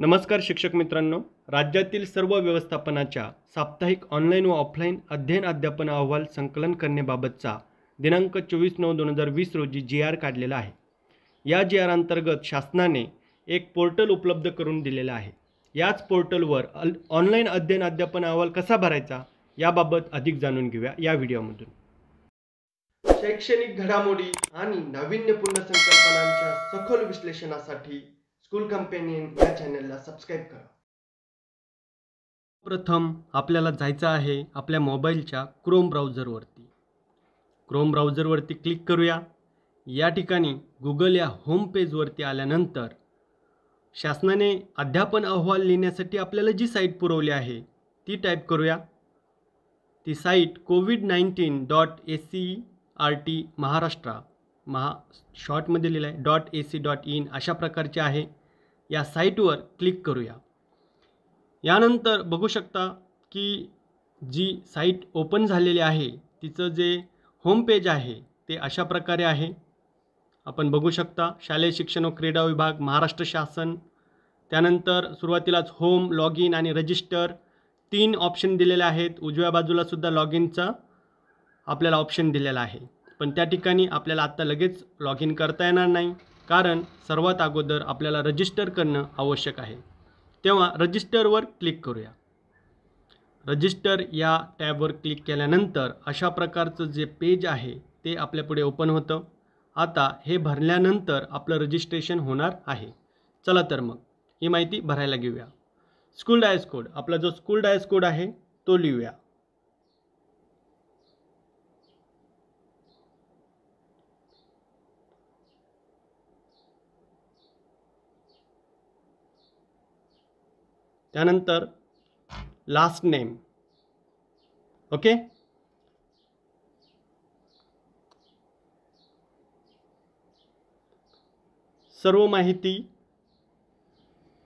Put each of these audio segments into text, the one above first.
नमस्कार शिक्षक मित्रांनो राज्यातील सर्व व्यवस्थापनाच्या साप्ताहिक ऑनलाईन व ऑफलाईन अध्ययन अध्यापन अहवाल संकलन करण्याबाबतचा दिनांक चोवीस नऊ दोन हजार वीस रोजी जी आर काढलेला आहे या जी आर अंतर्गत शासनाने एक पोर्टल उपलब्ध करून दिलेलं आहे याच पोर्टलवर अल ऑनलाईन अध्ययन अध्यापन अहवाल कसा भरायचा याबाबत अधिक जाणून घेऊया या व्हिडिओमधून शैक्षणिक घडामोडी आणि नाविन्यपूर्ण संकल्पनांच्या सखोल विश्लेषणासाठी स्कूल कंपेनियन या चॅनलला सबस्क्राईब करा प्रथम आपल्याला जायचं आहे आपल्या मोबाईलच्या क्रोम ब्राउझरवरती क्रोम ब्राउझरवरती क्लिक करूया या ठिकाणी गुगल या होम पेजवरती आल्यानंतर शासनाने अध्यापन अहवाल लिहिण्यासाठी आपल्याला जी साईट पुरवली आहे ती टाईप करूया ती site covid nineteen dot A C R T Maharashtra Maha शॉर्टमध्ये लिहिलं आहे dot A C dot in अशा प्रकारचे आहे या साईटवर क्लिक करूया यानंतर बघू शकता की जी साईट ओपन झालेली आहे तिचं जे होम पेज आहे ते अशा प्रकारे आहे आपण बघू शकता शालेय शिक्षण व क्रीडा विभाग महाराष्ट्र शासन त्यानंतर सुरुवातीलाच होम लॉग इन आणि रजिस्टर तीन ऑप्शन दिलेले आहेत उजव्या बाजूलासुद्धा लॉग इनचा आपल्याला ऑप्शन दिलेला आहे पण त्या ठिकाणी आपल्याला आत्ता लगेच लॉग इन करता येणार नाही कारण सर्वात अगोदर आपल्याला रजिस्टर करणं आवश्यक आहे तेव्हा रजिस्टरवर क्लिक करूया रजिस्टर या टॅबवर क्लिक केल्यानंतर अशा प्रकारचं जे पेज आहे ते आपल्यापुढे ओपन होतं आता हे भरल्यानंतर आपलं रजिस्ट्रेशन होणार आहे चला तर मग ही माहिती भरायला घेऊया स्कूल डायस कोड आपला जो स्कूल डायस कोड आहे तो लिहूया त्यानंतर लास्ट नेम ओके सर्व माहिती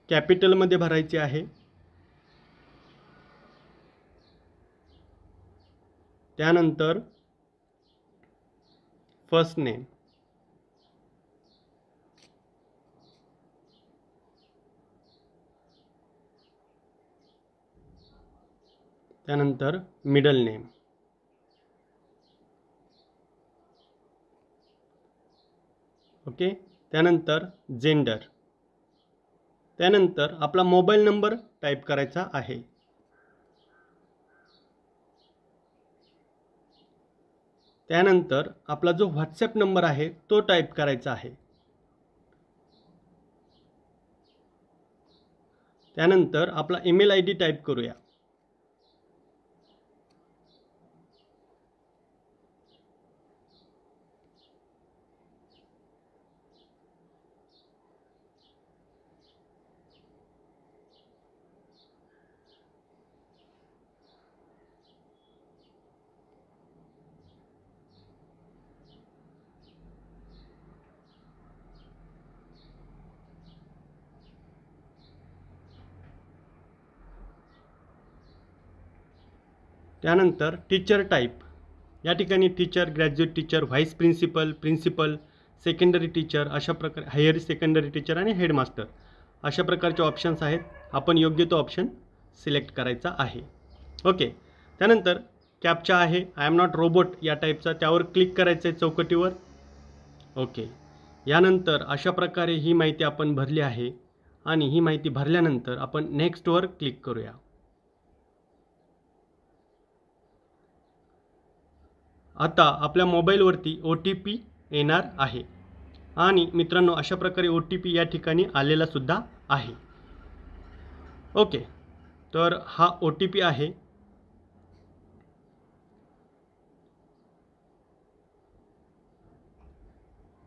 कॅपिटलमध्ये भरायची आहे त्यानंतर फर्स्ट नेम त्यानंतर मिडल नेम ओके त्यानंतर जेंडर त्यानंतर आपला मोबाईल नंबर टाईप करायचा आहे त्यानंतर आपला जो व्हॉट्सॲप नंबर आहे तो टाईप करायचा आहे त्यानंतर आपला ईमेल आय डी टाईप करूया त्यानंतर टीचर टाईप या ठिकाणी teacher graduate teacher vice principal principal secondary teacher अशा प्रकारे हायर सेकंडरी टीचर आणि हेडमास्टर अशा प्रकारचे ऑप्शन्स आहेत आपण योग्य तो ऑप्शन सिलेक्ट करायचा आहे ओके त्यानंतर कॅपचा आहे आय एम नॉट रोबोट या टाईपचा त्यावर क्लिक करायचं आहे चौकटीवर ओके यानंतर अशा प्रकारे ही माहिती आपण भरली आहे आणि ही माहिती भरल्यानंतर आपण नेक्स्टवर क्लिक करूया आता आपल्या मोबाईलवरती ओ टी पी येणार आहे आणि मित्रांनो अशा प्रकारे ओ टी पी या ठिकाणी आलेला सुद्धा आहे ओके तर हा ओ टी पी आहे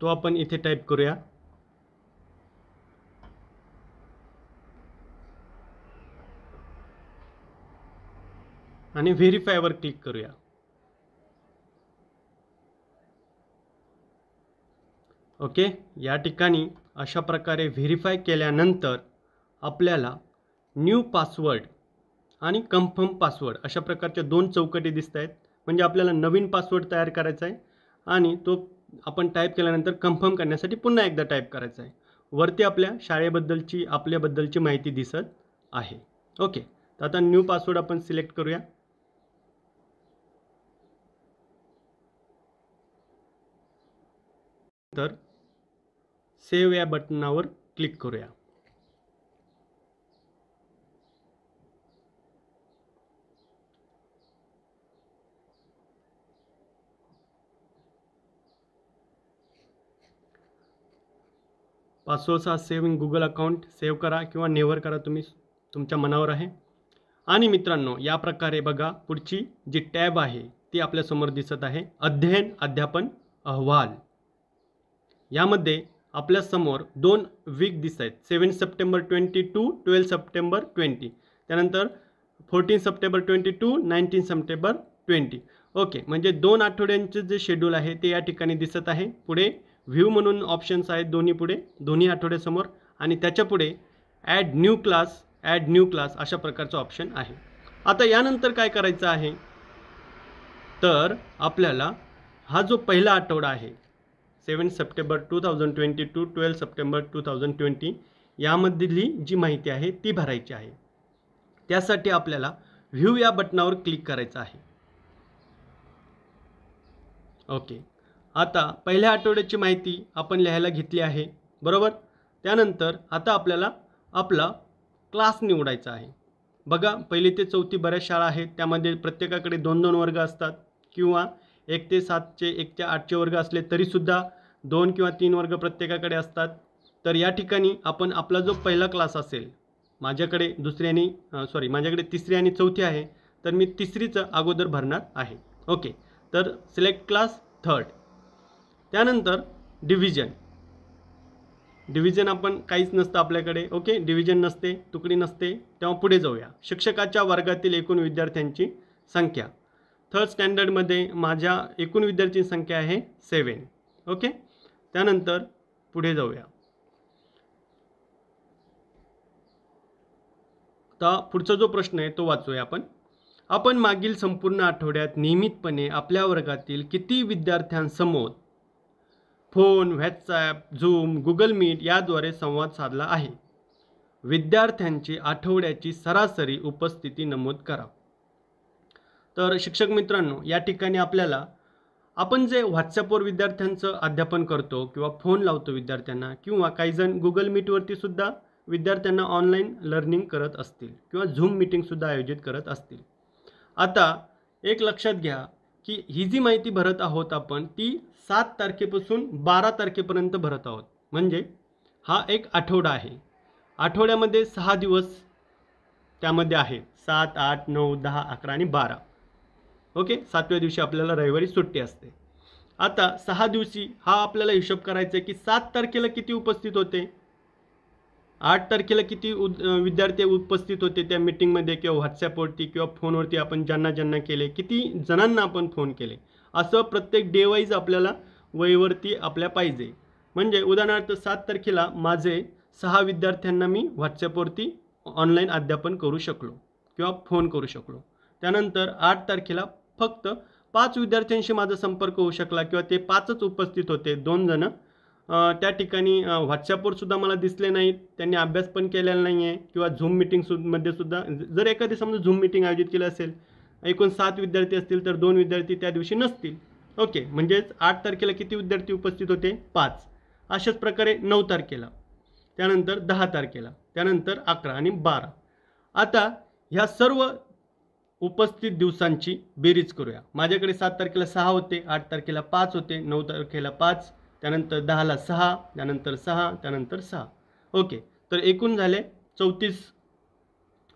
तो आपण इथे टाईप करूया आणि व्हेरीफायवर क्लिक करूया ओके या ठिकाणी अशा प्रकारे व्हेरीफाय केल्यानंतर आपल्याला न्यू पासवर्ड आणि कन्फर्म पासवर्ड अशा प्रकारच्या दोन चौकटी दिसत आहेत म्हणजे आपल्याला नवीन पासवर्ड तयार करायचा आहे आणि तो आपण टाईप केल्यानंतर कन्फर्म करण्यासाठी पुन्हा एकदा टाईप करायचा आहे वरती आपल्या शाळेबद्दलची आपल्याबद्दलची माहिती दिसत आहे ओके तर आता न्यू पासवर्ड आपण सिलेक्ट करूया तर सेव्ह या बटनावर क्लिक करूया पासवर्डचा save in Google account save करा किंवा नेवर करा तुम्ही तुमच्या मनावर आहे आणि मित्रांनो या प्रकारे बघा पुढची जी टॅब आहे ती आपल्यासमोर दिसत आहे अध्ययन अध्यापन अहवाल यामध्ये आपल्यासमोर दोन वीक दिसत आहेत seven September twenty two twelve September twenty त्यानंतर fourteen September twenty two nineteen September twenty okay म्हणजे दोन आठवड्यांचे जे शेड्यूल आहे ते या ठिकाणी दिसत आहे पुढे व्ह्यू म्हणून ऑप्शन्स आहेत दोन्ही पुढे दोन्ही आठवड्यासमोर आणि त्याच्यापुढे add new class add new class अशा प्रकारचं ऑप्शन आहे आता यानंतर काय करायचं आहे तर आपल्याला हा जो पहिला आठवडा आहे seven September two thousand twenty two twelve September two thousand twenty यामधली जी माहिती आहे ती भरायची आहे त्यासाठी आपल्याला व्ह्यू या बटनावर क्लिक करायचं आहे ओके आता पहिल्या आठवड्याची माहिती आपण लिहायला घेतली आहे बरोबर त्यानंतर आता आपल्याला आपला क्लास निवडायचा आहे बघा पहिली ते चौथी बऱ्याच शाळा आहेत त्यामध्ये प्रत्येकाकडे दोन दोन वर्ग असतात किंवा एक ते सातचे एक ते आठचे वर्ग असले तरीसुद्धा दोन किंवा तीन वर्ग प्रत्येकाकडे असतात तर या ठिकाणी आपण आपला जो पहिला क्लास असेल माझ्याकडे दुसरी आणि सॉरी माझ्याकडे तिसरी आणि चौथी आहे तर मी तिसरीचं अगोदर भरणार आहे ओके तर सिलेक्ट क्लास थर्ड त्यानंतर डिव्हिजन डिव्हिजन आपण काहीच नसतं आपल्याकडे ओके डिव्हिजन नसते तुकडी नसते तेव्हा पुढे जाऊया शिक्षकाच्या वर्गातील एकूण विद्यार्थ्यांची संख्या थर्ड स्टँडर्डमध्ये माझ्या एकूण विद्यार्थ्यांची संख्या आहे सेवन ओके त्यानंतर पुढे जाऊया आता पुढचा जो प्रश्न आहे तो वाचूया आपण आपण मागील संपूर्ण आठवड्यात नियमितपणे आपल्या वर्गातील किती विद्यार्थ्यांसमोर phone WhatsApp Zoom Google Meet याद्वारे संवाद साधला आहे विद्यार्थ्यांची आठवड्याची सरासरी उपस्थिती नमूद करा तर शिक्षक मित्रांनो या ठिकाणी आपल्याला आपण जे व्हॉट्सअपवर विद्यार्थ्यांचं अध्यापन करतो किंवा फोन लावतो विद्यार्थ्यांना किंवा काहीजण गुगल मीटवरतीसुद्धा सुद्धा विद्यार्थ्यांना ऑनलाईन लर्निंग करत असतील किंवा झूम मिटिंगसुद्धा आयोजित करत असतील आता एक लक्षात घ्या की ही जी माहिती भरत आहोत आपण ती सात तारखेपासून बारा तारखेपर्यंत भरत आहोत म्हणजे हा एक आठवडा आहे आठवड्यामध्ये सहा दिवस त्यामध्ये आहे सात आठ नऊ दहा अकरा आणि बारा ओके सातव्या दिवशी आपल्याला रविवारी सुट्टी असते आता सहा दिवशी हा आपल्याला हिशोब करायचा आहे की सात तारखेला किती उपस्थित होते आठ तारखेला किती उद विद्यार्थी उपस्थित होते त्या मीटिंगमध्ये किंवा व्हॉट्सॲपवरती किंवा फोनवरती आपण ज्यांना ज्यांना केले किती जणांना आपण फोन केले असं प्रत्येक डे वाईज आपल्याला वहीवरती आपल्या पाहिजे म्हणजे उदाहरणार्थ सात तारखेला माझे सहा विद्यार्थ्यांना मी व्हॉट्सॲपवरती ऑनलाईन अध्यापन करू शकलो किंवा फोन करू शकलो त्यानंतर आठ तारखेला फक्त पाच विद्यार्थ्यांशी माझा संपर्क होऊ शकला किंवा ते पाचच उपस्थित होते दोन जणं त्या ठिकाणी व्हॉट्सॲपवर सुद्धा मला दिसले नाहीत त्यांनी अभ्यास पण केलेला नाही आहे किंवा झूम मिटिंग सुद्धा जर एखादी समजा झूम मिटिंग आयोजित केली असेल एकूण सात विद्यार्थी असतील तर दोन विद्यार्थी त्या दिवशी नसतील ओके म्हणजेच आठ तारखेला किती विद्यार्थी उपस्थित होते पाच अशाच प्रकारे नऊ तारखेला त्यानंतर दहा तारखेला त्यानंतर अकरा आणि बारा आता ह्या सर्व उपस्थित दिवसांची बेरीज करूया माझ्याकडे सात तारखेला सहा होते आठ तारखेला पाच होते नऊ तारखेला पाच त्यानंतर दहाला सहा त्यानंतर सहा त्यानंतर सहा ओके तर एकूण झाले चौतीस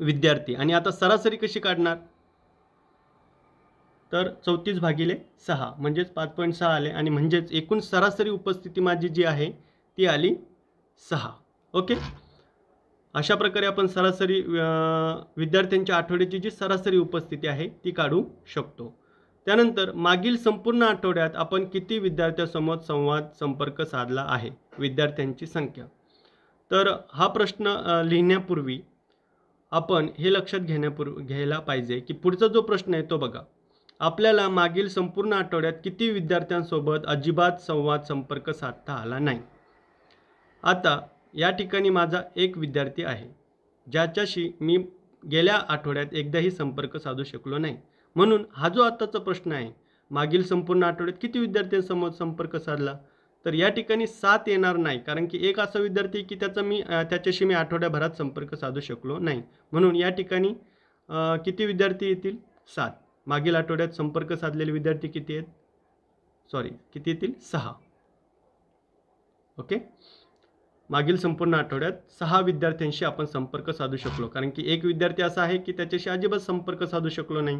विद्यार्थी आणि आता सरासरी कशी काढणार तर चौतीस भागिले सहा म्हणजेच पाच पॉईंट सहा आले आणि म्हणजेच एकूण सरासरी उपस्थिती माझी जी आहे ती आली सहा ओके अशा प्रकारे आपण सरासरी विद्यार्थ्यांच्या आठवड्याची जी सरासरी उपस्थिती आहे ती काढू शकतो त्यानंतर मागील संपूर्ण आठवड्यात आपण किती विद्यार्थ्यांसमोर संवाद संपर्क साधला आहे विद्यार्थ्यांची संख्या तर हा प्रश्न लिहिण्यापूर्वी आपण हे लक्षात घेण्यापूर् घ्यायला पाहिजे की पुढचा जो प्रश्न आहे तो बघा आपल्याला मागील संपूर्ण आठवड्यात किती विद्यार्थ्यांसोबत अजिबात संवाद संपर्क साधता आला नाही आता या ठिकाणी माझा एक विद्यार्थी आहे ज्याच्याशी मी गेल्या आठवड्यात एकदाही संपर्क साधू शकलो नाही म्हणून हा जो आत्ताचा प्रश्न आहे मागील संपूर्ण आठवड्यात किती विद्यार्थ्यांसमोर संपर्क साधला तर या ठिकाणी सात येणार नाही कारण की एक असा विद्यार्थी की त्याचा मी त्याच्याशी मी आठवड्याभरात संपर्क साधू शकलो नाही म्हणून या ठिकाणी किती विद्यार्थी येतील सात मागील आठवड्यात संपर्क साधलेले विद्यार्थी किती आहेत सॉरी किती येतील सहा ओके मागील संपूर्ण आठवड्यात सहा विद्यार्थ्यांशी आपण संपर्क साधू शकलो कारण की एक विद्यार्थी असा आहे की त्याच्याशी अजिबात संपर्क साधू शकलो नाही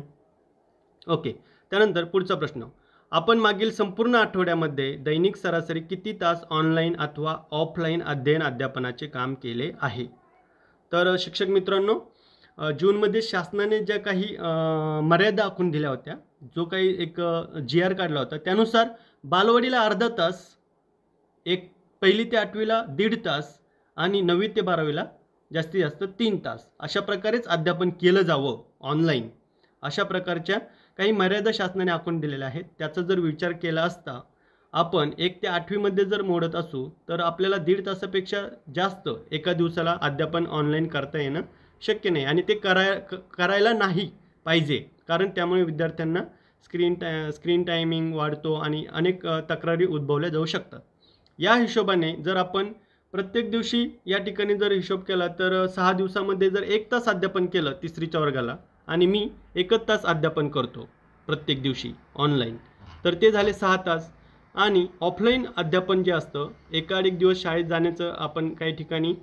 ओके त्यानंतर पुढचा प्रश्न आपण मागील संपूर्ण आठवड्यामध्ये दैनिक सरासरी किती तास ऑनलाईन अथवा ऑफलाईन अध्ययन अध्यापनाचे काम केले आहे तर शिक्षक मित्रांनो जूनमध्ये शासनाने ज्या काही मर्यादा आखून दिल्या होत्या जो काही एक जी आर काढला होता त्यानुसार बालवाडीला अर्धा तास एक पहिली ते आठवीला दीड तास आणि नववी ते बारावीला जास्तीत जास्त तीन तास अशा प्रकारेच अध्यापन केलं जावं ऑनलाईन अशा प्रकारच्या काही मर्यादा शासनाने आखून दिलेल्या आहेत त्याचा जर विचार केला असता आपण एक ते आठवीमध्ये जर मोडत असू तर आपल्याला दीड तासापेक्षा जास्त एका दिवसाला अध्यापन ऑनलाईन करता येणं शक्य नाही आणि ते कराय करायला नाही पाहिजे कारण त्यामुळे विद्यार्थ्यांना स्क्रीन टा स्क्रीन टायमिंग वाढतो आणि अनेक तक्रारी उद्भवल्या जाऊ शकतात या हिशोबाने जर आपण प्रत्येक दिवशी या ठिकाणी जर हिशोब केला तर सहा दिवसामध्ये जर एक तास अध्यापन केलं तिसरीच्या वर्गाला आणि मी एकच तास अध्यापन करतो प्रत्येक दिवशी ऑनलाईन तर ते झाले सहा तास आणि ऑफलाईन अध्यापन जे असतं एका एक दिवस शाळेत जाण्याचं आपण काही ठिकाणी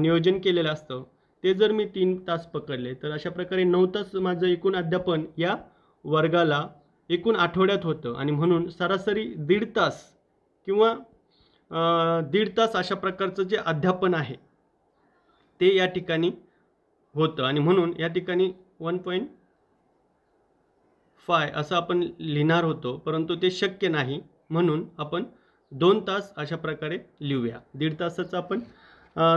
नियोजन केलेलं असतं ते जर मी तीन तास पकडले तर अशा प्रकारे नऊ तास माझं एकूण अध्यापन या वर्गाला एकूण आठवड्यात होतं आणि म्हणून सरासरी दीड तास किंवा दीड तास अशा प्रकारचं जे अध्यापन आहे ते या ठिकाणी होतं आणि म्हणून या ठिकाणी वन पॉईंट फाय असं आपण लिहिणार होतो परंतु ते शक्य नाही म्हणून आपण दोन तास अशा प्रकारे लिहूया दीड तासाचं आपण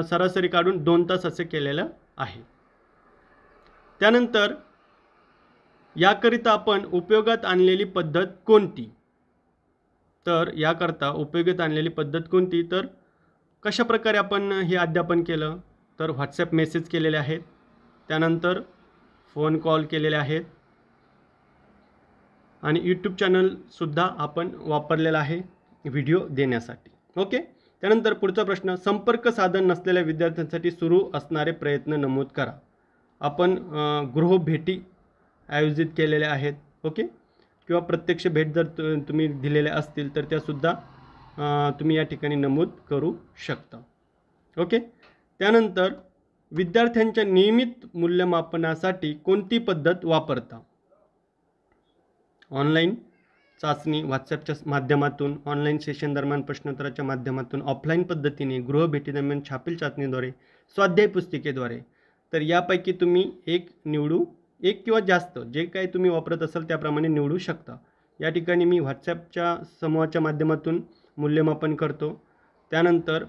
सरासरी काढून दोन तास असं केलेलं आहे त्यानंतर याकरिता आपण उपयोगात आणलेली पद्धत कोणती तर याकरता उपयोगीत आणलेली पद्धत कोणती तर कशाप्रकारे आपण हे अध्यापन केलं तर व्हॉट्सॲप मेसेज केलेले आहेत त्यानंतर फोन कॉल केलेले आहेत आणि यूट्यूब चॅनलसुद्धा आपण वापरलेला आहे व्हिडिओ देण्यासाठी ओके त्यानंतर पुढचा प्रश्न संपर्क साधन नसलेल्या विद्यार्थ्यांसाठी सुरू असणारे प्रयत्न नमूद करा आपण गृहभेटी आयोजित केलेल्या आहेत ओके किंवा प्रत्यक्ष भेट जर तुम्ही दिलेल्या असतील तर त्यासुद्धा तुम्ही या ठिकाणी नमूद करू शकता ओके त्यानंतर विद्यार्थ्यांच्या नियमित मूल्यमापनासाठी कोणती पद्धत वापरता ऑनलाईन चाचणी व्हॉट्सॲपच्या माध्यमातून ऑनलाईन सेशन दरम्यान प्रश्नोत्तराच्या माध्यमातून ऑफलाईन पद्धतीने गृहभेटीदरम्यान छापील चाचणीद्वारे स्वाध्याय पुस्तिकेद्वारे तर यापैकी तुम्ही एक निवडू एक किंवा जास्त जे काही तुम्ही वापरत असाल त्याप्रमाणे निवडू शकता या ठिकाणी मी व्हॉट्सॲपच्या समूहाच्या माध्यमातून मूल्यमापन करतो त्यानंतर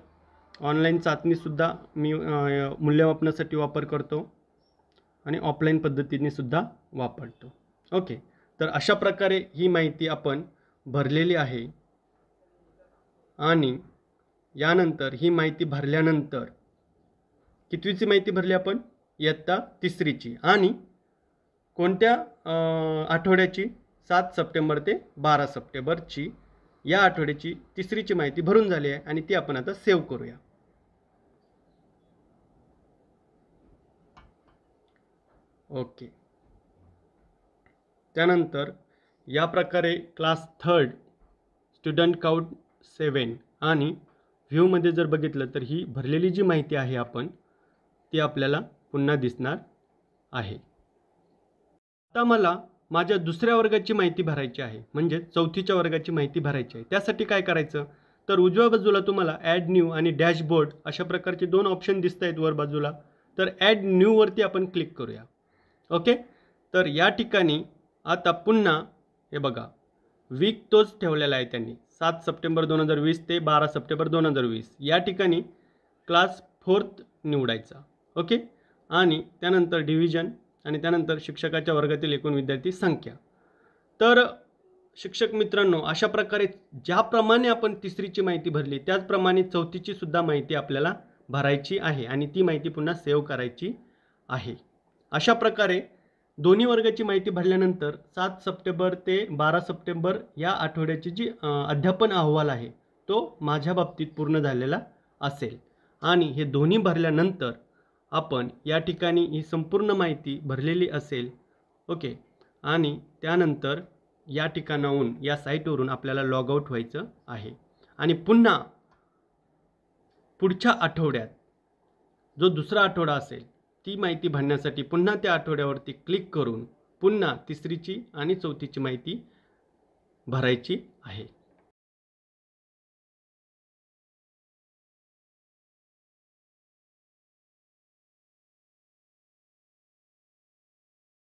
ऑनलाईन चाचणीसुद्धा मी मूल्यमापनासाठी वापर करतो आणि ऑफलाईन पद्धतीनेसुद्धा वापरतो ओके तर अशा प्रकारे ही माहिती आपण भरलेली आहे आणि यानंतर ही माहिती भरल्यानंतर कितवीची माहिती भरली आपण इयत्ता तिसरीची आणि कोणत्या आठवड्याची सात सप्टेंबर ते बारा सप्टेंबरची या आठवड्याची तिसरीची माहिती भरून झाली आहे आणि ती आपण आता सेव्ह करूया ओके त्यानंतर या प्रकारे class third student count seven आणि व्ह्यूमध्ये जर बघितलं तर ही भरलेली जी माहिती आहे आपण ती आपल्याला पुन्हा दिसणार आहे आता मला माझ्या दुसऱ्या वर्गाची माहिती भरायची आहे म्हणजे चौथीच्या वर्गाची माहिती भरायची आहे त्यासाठी काय करायचं तर उजव्या बाजूला तुम्हाला ॲड न्यू आणि डॅशबोर्ड अशा प्रकारचे दोन ऑप्शन दिसत आहेत वर बाजूला तर ॲड न्यूवरती आपण क्लिक करूया ओके तर या ठिकाणी आता पुन्हा हे बघा वीक तोच ठेवलेला आहे त्यांनी सात सप्टेंबर दोन हजार वीस ते बारा सप्टेंबर दोन हजार वीस या ठिकाणी क्लास फोर्थ निवडायचा ओके आणि त्यानंतर डिव्हिजन आणि त्यानंतर शिक्षकाच्या वर्गातील एकूण विद्यार्थी संख्या तर शिक्षक मित्रांनो अशा प्रकारे ज्याप्रमाणे आपण तिसरीची माहिती भरली त्याचप्रमाणे चौथीची सुद्धा माहिती आपल्याला भरायची आहे आणि ती माहिती पुन्हा सेव्ह करायची आहे अशा प्रकारे दोन्ही वर्गाची माहिती भरल्यानंतर सात सप्टेंबर ते बारा सप्टेंबर या आठवड्याची जी अध्यापन अहवाल आहे तो माझ्या बाबतीत पूर्ण झालेला असेल आणि हे दोन्ही भरल्यानंतर आपण या ठिकाणी ही संपूर्ण माहिती भरलेली असेल ओके आणि त्यानंतर या ठिकाणाहून या साईटवरून आपल्याला लॉग आऊट व्हायचं आहे आणि पुन्हा पुढच्या आठवड्यात जो दुसरा आठवडा असेल ती माहिती भरण्यासाठी पुन्हा त्या आठवड्यावरती क्लिक करून पुन्हा तिसरीची आणि चौथीची माहिती भरायची आहे